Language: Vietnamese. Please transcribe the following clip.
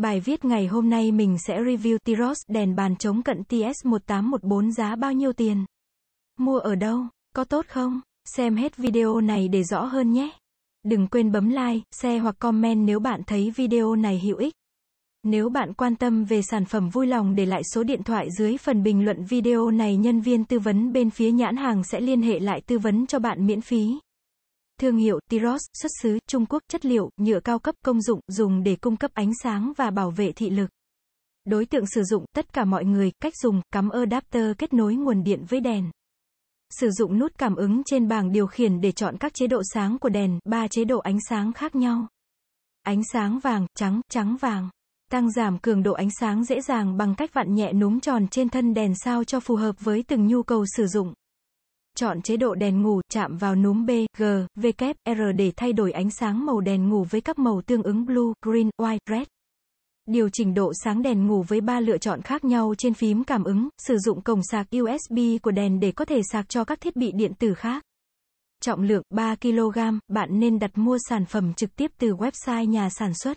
Bài viết ngày hôm nay mình sẽ review Tiros đèn bàn chống cận TS1814 giá bao nhiêu tiền? Mua ở đâu? Có tốt không? Xem hết video này để rõ hơn nhé. Đừng quên bấm like, share hoặc comment nếu bạn thấy video này hữu ích. Nếu bạn quan tâm về sản phẩm vui lòng để lại số điện thoại dưới phần bình luận video này nhân viên tư vấn bên phía nhãn hàng sẽ liên hệ lại tư vấn cho bạn miễn phí. Thương hiệu Tiros, xuất xứ Trung Quốc, chất liệu nhựa cao cấp công dụng dùng để cung cấp ánh sáng và bảo vệ thị lực. Đối tượng sử dụng tất cả mọi người, cách dùng cắm adapter kết nối nguồn điện với đèn. Sử dụng nút cảm ứng trên bảng điều khiển để chọn các chế độ sáng của đèn, ba chế độ ánh sáng khác nhau. Ánh sáng vàng, trắng, trắng vàng. Tăng giảm cường độ ánh sáng dễ dàng bằng cách vặn nhẹ núm tròn trên thân đèn sao cho phù hợp với từng nhu cầu sử dụng chọn chế độ đèn ngủ, chạm vào núm B, G, W, R để thay đổi ánh sáng màu đèn ngủ với các màu tương ứng blue, green, white, red. Điều chỉnh độ sáng đèn ngủ với ba lựa chọn khác nhau trên phím cảm ứng, sử dụng cổng sạc USB của đèn để có thể sạc cho các thiết bị điện tử khác. Trọng lượng 3 kg, bạn nên đặt mua sản phẩm trực tiếp từ website nhà sản xuất.